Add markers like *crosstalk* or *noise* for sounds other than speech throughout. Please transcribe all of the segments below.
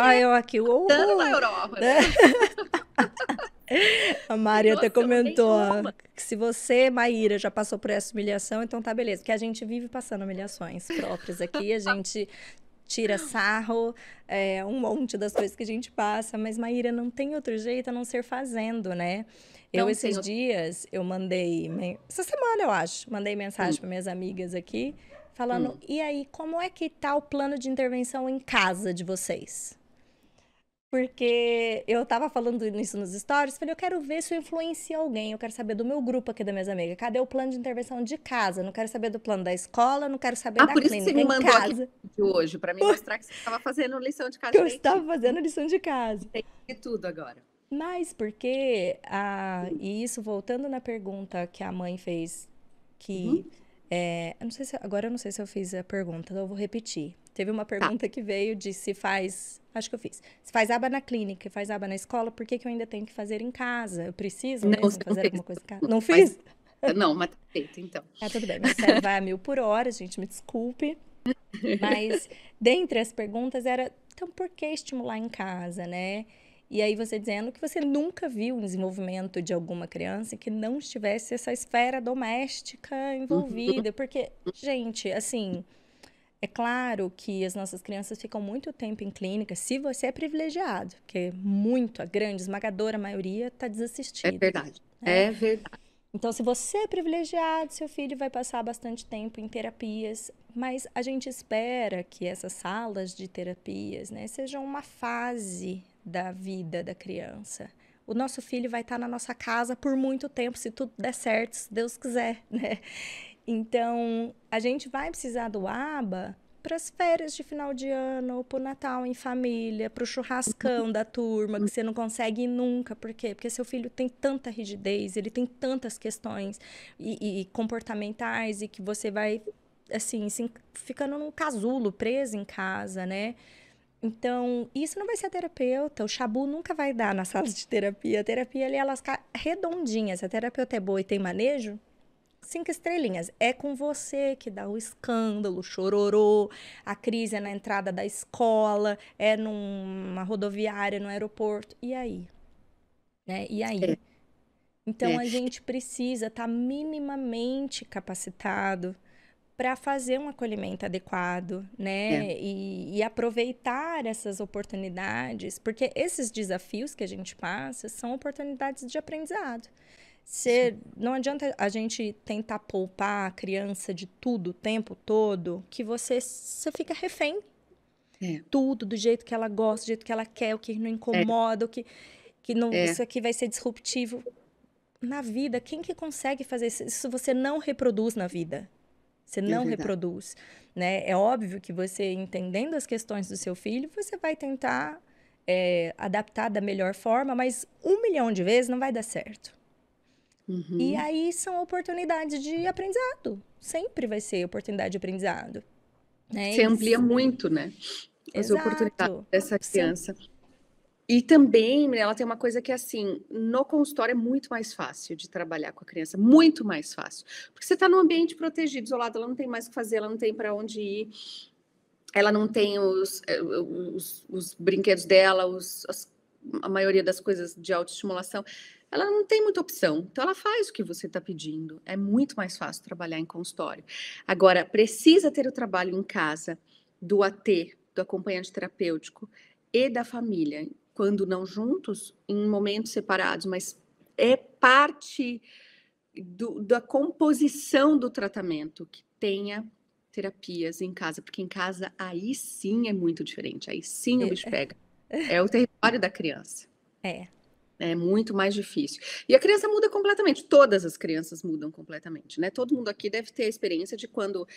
ah, eu aqui. Uh, ou dando na Europa. Né? *laughs* A Mari até comentou que se você, Maíra, já passou por essa humilhação, então tá beleza. Porque a gente vive passando humilhações próprias aqui, a gente tira sarro, é, um monte das coisas que a gente passa, mas Maíra não tem outro jeito a não ser fazendo, né? Não eu esses dias eu mandei essa semana eu acho, mandei mensagem hum. para minhas amigas aqui falando hum. e aí como é que tá o plano de intervenção em casa de vocês? porque eu tava falando nisso nos stories, falei, eu quero ver se eu influencio alguém, eu quero saber do meu grupo aqui, da minha amiga, Cadê o plano de intervenção de casa? Não quero saber do plano da escola, não quero saber ah, da por isso você me mandou casa. de hoje, para me mostrar que você estava fazendo lição de casa. Que eu estava fazendo lição de casa. Tem tudo agora. Mas porque, a, ah, e isso voltando na pergunta que a mãe fez, que, uhum. é, eu não sei se, agora eu não sei se eu fiz a pergunta, então eu vou repetir. Teve uma tá. pergunta tá. que veio de se faz. Acho que eu fiz. Se faz aba na clínica, faz aba na escola, por que, que eu ainda tenho que fazer em casa? Eu preciso não, fazer não alguma coisa em casa? Não fiz? Mas, *laughs* não, mas tá feito, então. Tá tudo bem. Você vai a mil por hora, gente, me desculpe. Mas dentre as perguntas era, então por que estimular em casa, né? E aí você dizendo que você nunca viu o desenvolvimento de alguma criança que não estivesse essa esfera doméstica envolvida, uhum. porque gente, assim, é claro que as nossas crianças ficam muito tempo em clínica, se você é privilegiado, porque muito, a grande, esmagadora maioria está desassistida. É verdade. Né? É verdade. Então, se você é privilegiado, seu filho vai passar bastante tempo em terapias, mas a gente espera que essas salas de terapias né, sejam uma fase da vida da criança. O nosso filho vai estar na nossa casa por muito tempo, se tudo der certo, se Deus quiser, né? Então, a gente vai precisar do aba para as férias de final de ano, para o Natal em família, para o churrascão da turma, que você não consegue ir nunca. Por quê? Porque seu filho tem tanta rigidez, ele tem tantas questões e, e comportamentais e que você vai, assim, se, ficando num casulo, preso em casa, né? Então, isso não vai ser a terapeuta. O chabu nunca vai dar na sala de terapia. A terapia ali, ela é fica redondinha. Se a terapeuta é boa e tem manejo, cinco estrelinhas. É com você que dá o escândalo, o chororô, a crise é na entrada da escola, é numa rodoviária, no aeroporto. E aí? Né? E aí? É. Então é. a gente precisa estar tá minimamente capacitado para fazer um acolhimento adequado, né? É. E, e, aproveitar essas oportunidades, porque esses desafios que a gente passa são oportunidades de aprendizado. Você, não adianta a gente tentar poupar a criança de tudo o tempo todo, que você, você fica refém. É. Tudo do jeito que ela gosta, do jeito que ela quer, o que não é. incomoda, é. o que, que não, é. isso aqui vai ser disruptivo. Na vida, quem que consegue fazer isso? Isso você não reproduz na vida. Você é não reproduz. Né? É óbvio que você, entendendo as questões do seu filho, você vai tentar eh, adaptar da melhor forma, mas um milhão de vezes não vai dar certo. Uhum. E aí são oportunidades de aprendizado. Sempre vai ser oportunidade de aprendizado. Né? Você amplia muito, né? As Exato. oportunidades dessa criança. Sim. E também, ela tem uma coisa que é assim, no consultório é muito mais fácil de trabalhar com a criança, muito mais fácil. Porque você está num ambiente protegido, isolado, ela não tem mais o que fazer, ela não tem para onde ir, ela não tem os, eh, os, os brinquedos dela, os, as, a maioria das coisas de autoestimulação ela não tem muita opção. Então, ela faz o que você está pedindo. É muito mais fácil trabalhar em consultório. Agora, precisa ter o trabalho em casa do AT, do acompanhante terapêutico e da família, quando não juntos, em momentos separados, mas é parte do, da composição do tratamento que tenha terapias em casa, porque em casa aí sim é muito diferente, aí sim o é. bicho pega. É o território da criança. É, é muito mais difícil. E a criança muda completamente, todas as crianças mudam completamente, né? Todo mundo aqui deve ter a experiência de quando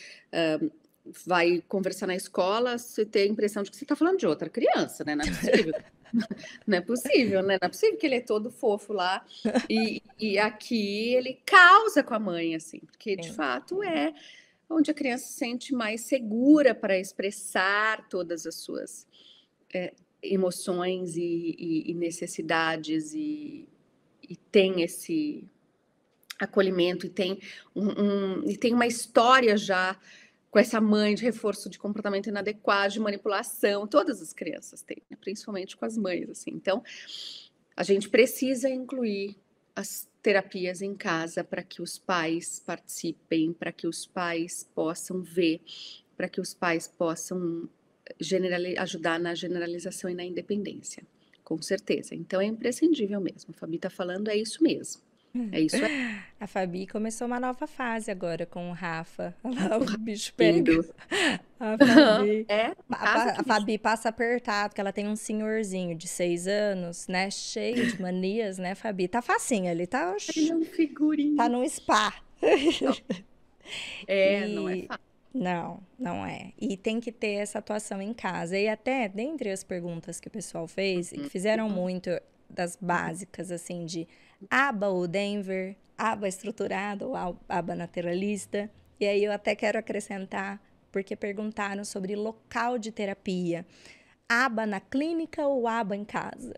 vai conversar na escola, você ter a impressão de que você está falando de outra criança, né? Não é possível. *laughs* Não é possível, né? Não é possível que ele é todo fofo lá. E, e aqui ele causa com a mãe, assim, porque de fato é onde a criança se sente mais segura para expressar todas as suas. É, emoções e, e, e necessidades e, e, tem esse acolhimento e tem um, um, e tem uma história já com essa mãe de reforço de comportamento inadequado, de manipulação, todas as crianças têm, né? principalmente com as mães assim. Então, a gente precisa incluir as terapias em casa para que os pais participem, para que os pais possam ver, para que os pais possam ajudar na generalização e na independência, com certeza. Então é imprescindível mesmo. A Fabi está falando, é isso mesmo. Hum. É isso aí. *gasps* A Fabi começou uma nova fase agora com o Rafa. Lá, o bicho pega. *laughs* A Fabi, é, tá a, a Fabi passa apertado, porque ela tem um senhorzinho de seis anos, né? Cheio de manias, né, Fabi? Tá facinho ali, tá? Ele é um figurinho. Tá num spa. Não. *laughs* É, é, e... não é fácil. Não, não é. E tem que ter essa atuação em casa. E até dentre as perguntas que o pessoal fez, e que fizeram uhum. muito das básicas, assim, de aba ou Denver, aba estruturada ou aba naturalista. E aí eu até quero acrescentar, porque perguntaram sobre local de terapia. Aba na clínica ou aba em casa?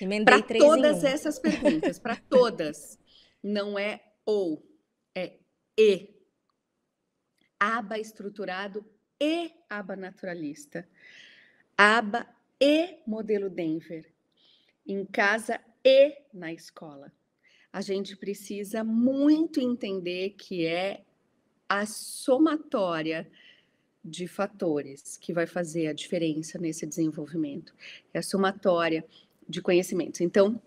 Emendei pra três todas em um. essas perguntas, para todas, *laughs* não é ou, é e aba estruturado e aba naturalista, aba e modelo Denver, em casa e na escola. A gente precisa muito entender que é a somatória de fatores que vai fazer a diferença nesse desenvolvimento, é a somatória de conhecimentos. Então,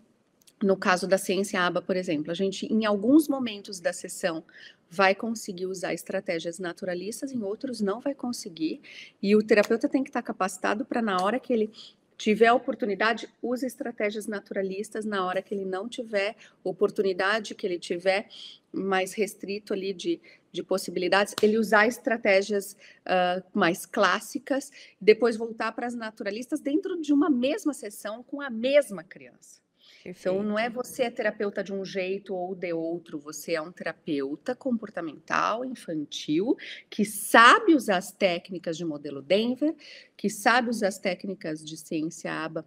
no caso da ciência aba, por exemplo, a gente em alguns momentos da sessão vai conseguir usar estratégias naturalistas, em outros não vai conseguir, e o terapeuta tem que estar capacitado para na hora que ele tiver oportunidade, use estratégias naturalistas, na hora que ele não tiver oportunidade, que ele tiver mais restrito ali de, de possibilidades, ele usar estratégias uh, mais clássicas, depois voltar para as naturalistas dentro de uma mesma sessão com a mesma criança. Então, não é você é terapeuta de um jeito ou de outro, você é um terapeuta comportamental infantil que sabe usar as técnicas de modelo Denver, que sabe usar as técnicas de ciência ABA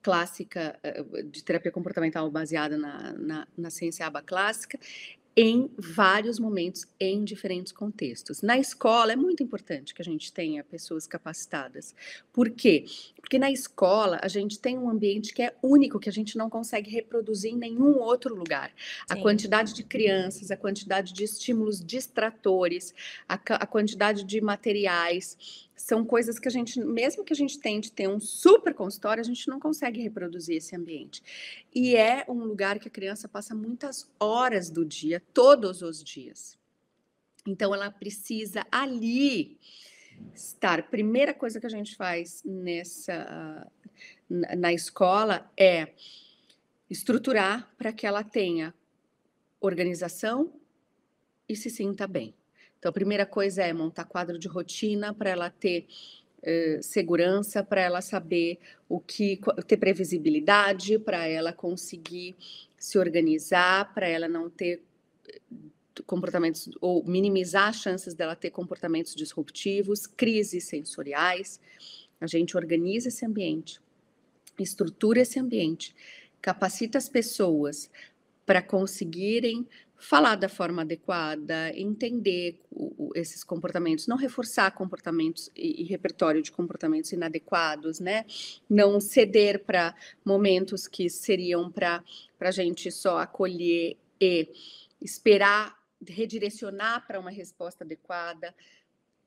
clássica, eh, de terapia comportamental baseada na, na, na ciência ABA clássica, em vários momentos, em diferentes contextos. Na escola é muito importante que a gente tenha pessoas capacitadas. Por quê? Porque na escola a gente tem um ambiente que é único, que a gente não consegue reproduzir em nenhum outro lugar. A quantidade de crianças, a quantidade de estímulos distratores, a, a quantidade de materiais são coisas que a gente, mesmo que a gente tente ter um super consultório, a gente não consegue reproduzir esse ambiente. E é um lugar que a criança passa muitas horas do dia, todos os dias. Então, ela precisa ali estar. Primeira coisa que a gente faz nessa na escola é estruturar para que ela tenha organização e se sinta bem. Então, a primeira coisa é montar quadro de rotina para ela ter eh, segurança, para ela saber o que ter previsibilidade, para ela conseguir se organizar, para ela não ter eh, comportamentos ou minimizar as chances dela ter comportamentos disruptivos, crises sensoriais. A gente organiza esse ambiente, estrutura esse ambiente, capacita as pessoas para conseguirem falar da forma adequada, entender o, o, esses comportamentos, não reforçar comportamentos e, e, repertório de comportamentos inadequados, né? Não ceder para momentos que seriam para a gente só acolher e esperar redirecionar para uma resposta adequada.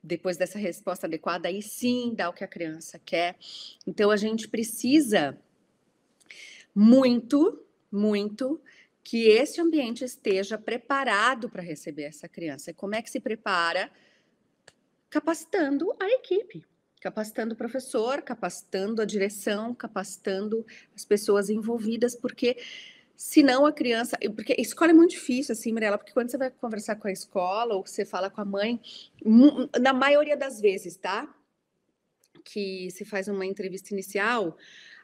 Depois dessa resposta adequada, aí sim dá o que a criança quer. Então a gente precisa muito, muito que esse ambiente esteja preparado para receber essa criança. E como é que se prepara? Capacitando a equipe, capacitando o professor, capacitando a direção, capacitando as pessoas envolvidas, porque senão a criança. Porque escola é muito difícil, assim, Mirella, porque quando você vai conversar com a escola ou você fala com a mãe, na maioria das vezes, tá? Que se faz uma entrevista inicial,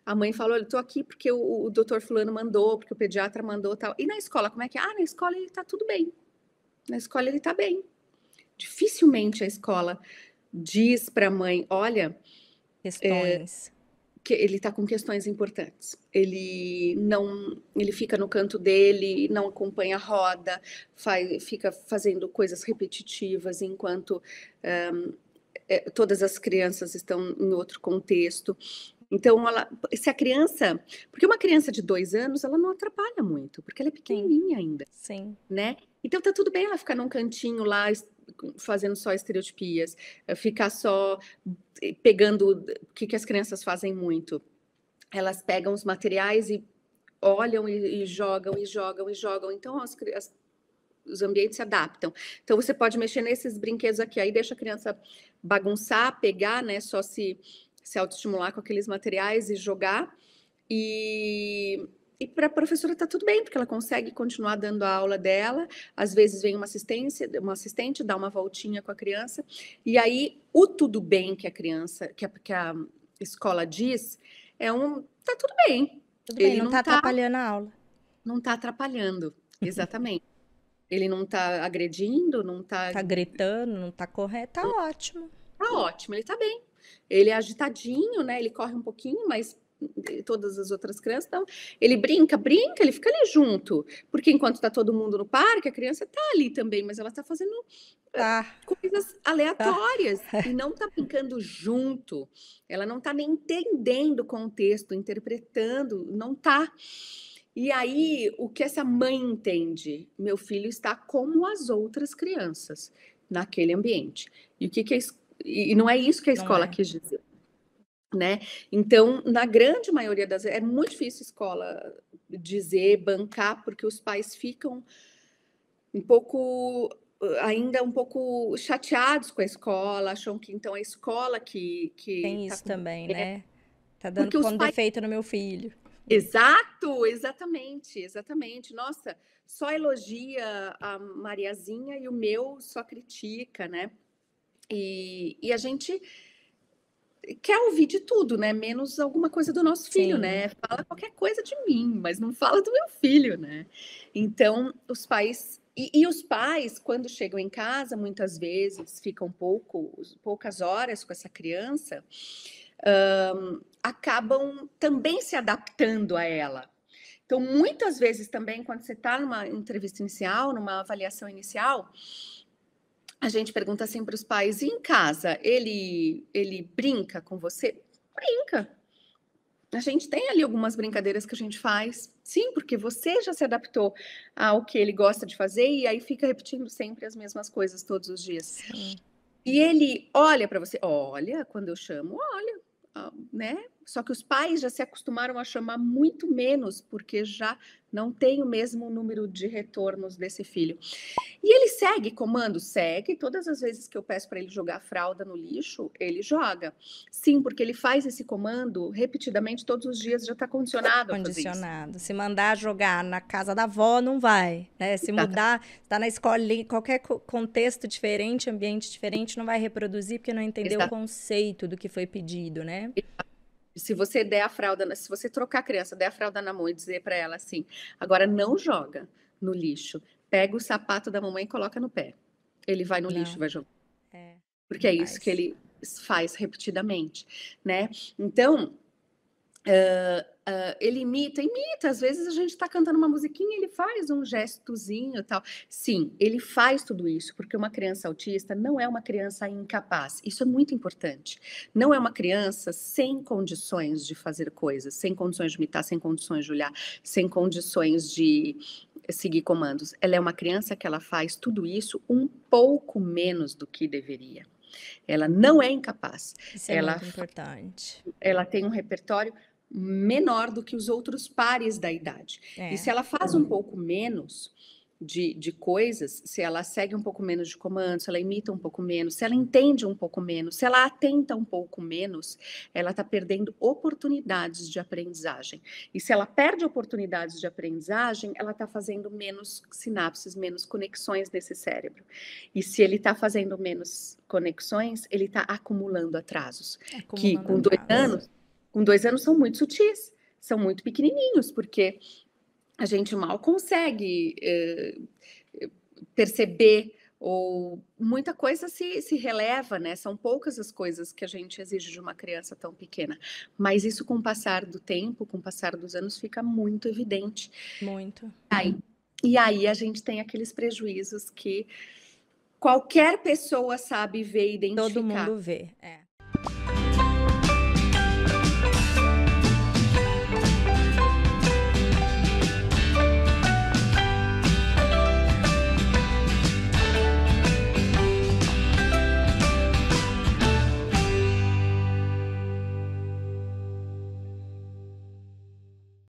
a mãe falou, olha, estou aqui porque o, o doutor fulano mandou, porque o pediatra mandou tal. E na escola, como é que é? Ah, na escola ele está tudo bem. Na escola ele está bem. Dificilmente a escola diz para a mãe, olha... Questões. É, que ele está com questões importantes. Ele não, ele fica no canto dele, não acompanha a roda, faz, fica fazendo coisas repetitivas enquanto um, é, todas as crianças estão em outro contexto. Então, ela, se a criança. Porque uma criança de dois anos, ela não atrapalha muito, porque ela é pequenininha Sim. ainda. Sim. Né? Então, tá tudo bem ela ficar num cantinho lá, fazendo só estereotipias, eh, ficar só eh, pegando. O que, que as crianças fazem muito? Elas pegam os materiais e olham e, e jogam e jogam e jogam. Então, as, as os ambientes se adaptam. Então você pode mexer nesses brinquedos aqui, aí deixa a criança bagunçar, pegar, né? Só se se autoestimular com aqueles materiais e jogar. E, e para a professora está tudo bem, porque ela consegue continuar dando a aula dela. Às vezes vem uma assistência, uma assistente, dá uma voltinha com a criança. E aí o tudo bem que a criança, que a, que a escola diz, é um está tudo bem. Tudo Ele bem, não, está tá atrapalhando a aula. Não está atrapalhando, exatamente. Ele não está agredindo, não está. está gritando, não está correto, está ótimo tá ótimo, ele tá bem. Ele é agitadinho, né? Ele corre um pouquinho, mas eh, todas as outras crianças não. Ele brinca, brinca, ele fica ali junto. Porque enquanto tá todo mundo no parque, a criança tá ali também, mas ela tá fazendo eh, tá. coisas aleatórias tá. e não tá brincando junto. Ela não tá nem entendendo o contexto, interpretando, não tá. E aí, o que essa mãe entende? Meu filho está como as outras crianças naquele ambiente. E o que, que a e não é isso que a escola é. quis dizer. Né? Então, na grande maioria das vezes, é muito difícil a escola dizer, bancar, porque os pais ficam um pouco ainda um pouco chateados com a escola, acham que então é a escola que. que Tem tá isso também, é, né? Tá dando um como pais... defeito no meu filho. Exato, exatamente, exatamente. Nossa, só elogia a Mariazinha e o meu só critica, né? E, e a gente quer ouvir de tudo, né? Menos alguma coisa do nosso filho, Sim. né? Fala qualquer coisa de mim, mas não fala do meu filho, né? Então, os pais. E, e os pais, quando chegam em casa, muitas vezes ficam pouco, poucas horas com essa criança, um, acabam também se adaptando a ela. Então, muitas vezes também, quando você está numa entrevista inicial, numa avaliação inicial, a gente pergunta sempre assim para os pais: e em casa, ele, ele brinca com você? Brinca. A gente tem ali algumas brincadeiras que a gente faz, sim, porque você já se adaptou ao que ele gosta de fazer e aí fica repetindo sempre as mesmas coisas todos os dias. Sim. E ele olha para você, olha, quando eu chamo, olha, ah, né? Só que os pais já se acostumaram a chamar muito menos, porque já não tem o mesmo número de retornos desse filho. E ele segue comando, segue. Todas as vezes que eu peço para ele jogar a fralda no lixo, ele joga. Sim, porque ele faz esse comando repetidamente todos os dias, já está condicionado. Condicionado. Se mandar jogar na casa da avó, não vai. Né? Se mudar, está na escola, qualquer contexto diferente, ambiente diferente, não vai reproduzir porque não entendeu Exato. o conceito do que foi pedido, né? Exato se você der a fralda, se você trocar a criança, der a fralda na mão e dizer para ela assim: agora não joga no lixo, pega o sapato da mamãe e coloca no pé. Ele vai no é. lixo, ah, vai jogar. É. Porque é isso faz. que ele faz repetidamente, né? Então, Uh, ele imita, imita. Às vezes a gente está cantando uma musiquinha, ele faz um gestozinho tal. Sim, ele faz tudo isso, porque uma criança autista não é uma criança incapaz. Isso é muito importante. Não é uma criança sem condições de fazer coisas, sem condições de imitar, sem condições de olhar, sem condições de seguir comandos. Ela é uma criança que ela faz tudo isso um pouco menos do que deveria. Ela não é incapaz. Isso é ela, muito importante. Ela tem um repertório menor do que os outros pares da idade. É. E se ela faz um pouco menos de, de coisas, se ela segue um pouco menos de comando, se ela imita um pouco menos, se ela entende um pouco menos, se ela atenta um pouco menos, ela está perdendo oportunidades de aprendizagem. E se ela perde oportunidades de aprendizagem, ela está fazendo menos sinapses, menos conexões nesse cérebro. E se ele está fazendo menos conexões, ele está acumulando atrasos. Acumulando que com dois anos com dois anos são muito sutis, são muito pequenininhos, porque a gente mal consegue é, perceber ou muita coisa se, se releva, né? São poucas as coisas que a gente exige de uma criança tão pequena. Mas isso, com o passar do tempo, com o passar dos anos, fica muito evidente. Muito. Aí, e aí a gente tem aqueles prejuízos que qualquer pessoa sabe ver e identificar. Todo mundo vê, é.